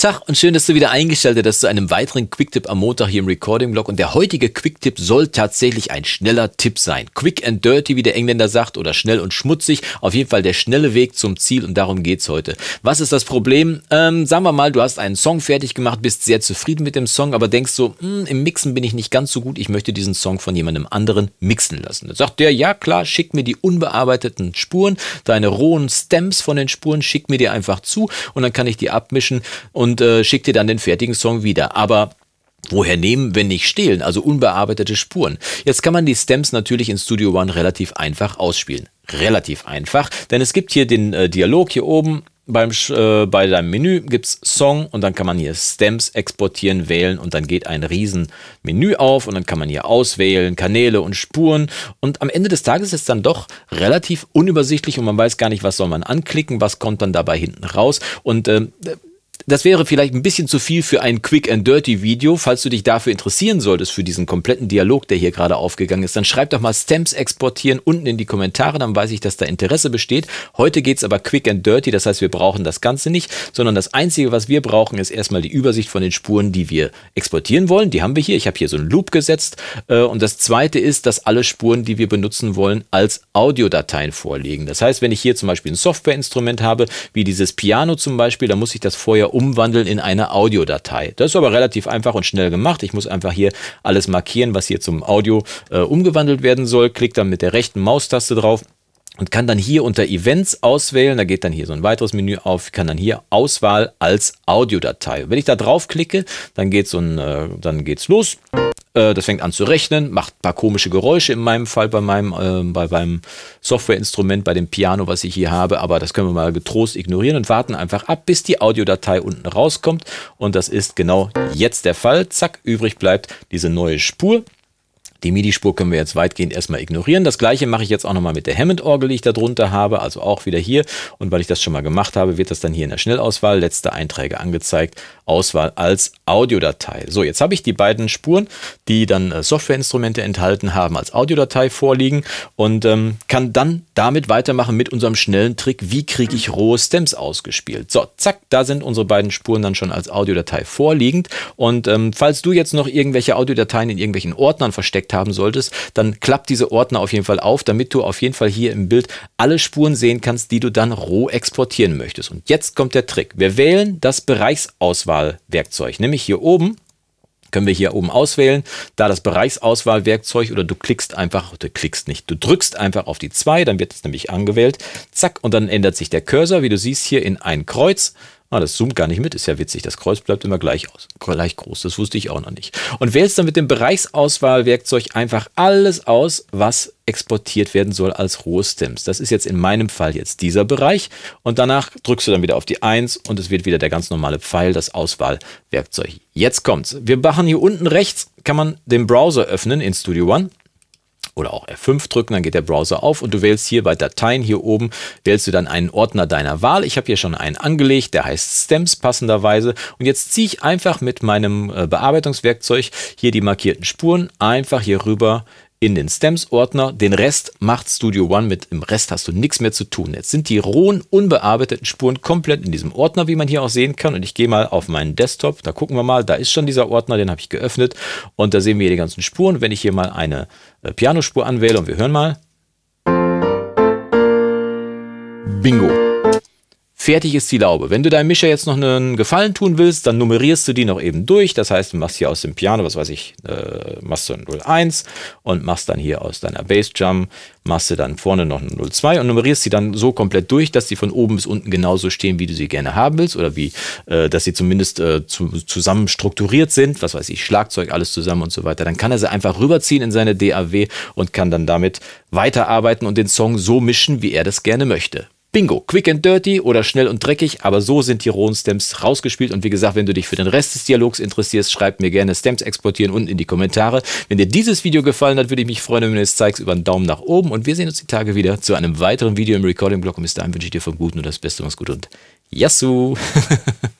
Tag und schön, dass du wieder eingeschaltet hast zu einem weiteren Quicktip am Montag hier im Recording Blog. Und der heutige Quicktip soll tatsächlich ein schneller Tipp sein. Quick and dirty, wie der Engländer sagt, oder schnell und schmutzig. Auf jeden Fall der schnelle Weg zum Ziel und darum geht's heute. Was ist das Problem? Ähm, sagen wir mal, du hast einen Song fertig gemacht, bist sehr zufrieden mit dem Song, aber denkst so, hm, im Mixen bin ich nicht ganz so gut, ich möchte diesen Song von jemandem anderen mixen lassen. Dann sagt der, ja klar, schick mir die unbearbeiteten Spuren, deine rohen Stems von den Spuren, schick mir die einfach zu und dann kann ich die abmischen und und äh, schickt dir dann den fertigen Song wieder. Aber Woher nehmen, wenn nicht stehlen, also unbearbeitete Spuren? Jetzt kann man die Stems natürlich in Studio One relativ einfach ausspielen. Relativ einfach, denn es gibt hier den äh, Dialog hier oben. Beim, äh, bei deinem Menü gibt es Song und dann kann man hier Stems exportieren, wählen und dann geht ein riesen Menü auf und dann kann man hier auswählen, Kanäle und Spuren und am Ende des Tages ist es dann doch relativ unübersichtlich und man weiß gar nicht, was soll man anklicken, was kommt dann dabei hinten raus und äh, das wäre vielleicht ein bisschen zu viel für ein Quick and Dirty Video. Falls du dich dafür interessieren solltest, für diesen kompletten Dialog, der hier gerade aufgegangen ist, dann schreib doch mal Stamps exportieren unten in die Kommentare, dann weiß ich, dass da Interesse besteht. Heute geht's aber Quick and Dirty, das heißt, wir brauchen das Ganze nicht, sondern das Einzige, was wir brauchen, ist erstmal die Übersicht von den Spuren, die wir exportieren wollen. Die haben wir hier. Ich habe hier so einen Loop gesetzt. Äh, und das Zweite ist, dass alle Spuren, die wir benutzen wollen, als Audiodateien vorliegen. Das heißt, wenn ich hier zum Beispiel ein Softwareinstrument habe, wie dieses Piano zum Beispiel, dann muss ich das vorher nachher umwandeln in eine Audiodatei. Das ist aber relativ einfach und schnell gemacht. Ich muss einfach hier alles markieren, was hier zum Audio äh, umgewandelt werden soll. Klick dann mit der rechten Maustaste drauf und kann dann hier unter Events auswählen, da geht dann hier so ein weiteres Menü auf, kann dann hier Auswahl als Audiodatei. Wenn ich da drauf klicke, dann geht so äh, dann geht's los. Äh, das fängt an zu rechnen, macht ein paar komische Geräusche in meinem Fall bei meinem, äh, bei meinem Softwareinstrument, bei dem Piano, was ich hier habe, aber das können wir mal getrost ignorieren und warten einfach ab, bis die Audiodatei unten rauskommt. Und das ist genau jetzt der Fall. Zack, übrig bleibt diese neue Spur. Die MIDI-Spur können wir jetzt weitgehend erstmal ignorieren. Das gleiche mache ich jetzt auch nochmal mit der Hammond-Orgel, die ich da drunter habe, also auch wieder hier. Und weil ich das schon mal gemacht habe, wird das dann hier in der Schnellauswahl, letzte Einträge angezeigt, Auswahl als Audiodatei. So, jetzt habe ich die beiden Spuren, die dann äh, Softwareinstrumente enthalten haben, als Audiodatei vorliegen und ähm, kann dann damit weitermachen mit unserem schnellen Trick, wie kriege ich rohe Stems ausgespielt. So, zack, da sind unsere beiden Spuren dann schon als Audiodatei vorliegend. Und ähm, falls du jetzt noch irgendwelche Audiodateien in irgendwelchen Ordnern versteckt versteckt haben solltest, dann klappt diese Ordner auf jeden Fall auf, damit du auf jeden Fall hier im Bild alle Spuren sehen kannst, die du dann roh exportieren möchtest. Und jetzt kommt der Trick. Wir wählen das Bereichsauswahlwerkzeug, nämlich hier oben können wir hier oben auswählen, da das Bereichsauswahlwerkzeug oder du klickst einfach, du klickst nicht, du drückst einfach auf die 2, dann wird es nämlich angewählt, zack, und dann ändert sich der Cursor, wie du siehst, hier in ein Kreuz Ah, das zoomt gar nicht mit, ist ja witzig. Das Kreuz bleibt immer gleich, aus, gleich groß. Das wusste ich auch noch nicht. Und wählst dann mit dem Bereichsauswahlwerkzeug einfach alles aus, was exportiert werden soll als rohe Stems. Das ist jetzt in meinem Fall jetzt dieser Bereich. Und danach drückst du dann wieder auf die 1 und es wird wieder der ganz normale Pfeil, das Auswahlwerkzeug. Jetzt kommt's. Wir machen hier unten rechts, kann man den Browser öffnen in Studio One oder auch F5 drücken, dann geht der Browser auf und du wählst hier bei Dateien hier oben, wählst du dann einen Ordner deiner Wahl. Ich habe hier schon einen angelegt, der heißt Stems passenderweise. Und jetzt ziehe ich einfach mit meinem äh, Bearbeitungswerkzeug hier die markierten Spuren einfach hier rüber in den Stems-Ordner. Den Rest macht Studio One mit. Im Rest hast du nichts mehr zu tun. Jetzt sind die rohen, unbearbeiteten Spuren komplett in diesem Ordner, wie man hier auch sehen kann. Und ich gehe mal auf meinen Desktop. Da gucken wir mal. Da ist schon dieser Ordner. Den habe ich geöffnet. Und da sehen wir hier die ganzen Spuren. Wenn ich hier mal eine äh, Pianospur anwähle und wir hören mal. Bingo fertig ist die Laube. Wenn du deinem Mischer jetzt noch einen Gefallen tun willst, dann nummerierst du die noch eben durch. Das heißt, du machst hier aus dem Piano, was weiß ich, äh, machst du ein 01 und machst dann hier aus deiner Bassdrum, machst du dann vorne noch ein 02 und nummerierst sie dann so komplett durch, dass die von oben bis unten genauso stehen, wie du sie gerne haben willst oder wie, äh, dass sie zumindest äh, zu, zusammen strukturiert sind, was weiß ich, Schlagzeug, alles zusammen und so weiter. Dann kann er sie einfach rüberziehen in seine DAW und kann dann damit weiterarbeiten und den Song so mischen, wie er das gerne möchte. Bingo, quick and dirty oder schnell und dreckig, aber so sind die rohen Stamps rausgespielt. Und wie gesagt, wenn du dich für den Rest des Dialogs interessierst, schreib mir gerne Stamps exportieren unten in die Kommentare. Wenn dir dieses Video gefallen hat, würde ich mich freuen, wenn du es zeigst über einen Daumen nach oben. Und wir sehen uns die Tage wieder zu einem weiteren Video im Recording-Blog. Und bis dahin wünsche ich dir vom Guten und das Beste. Mach's gut und Yassou!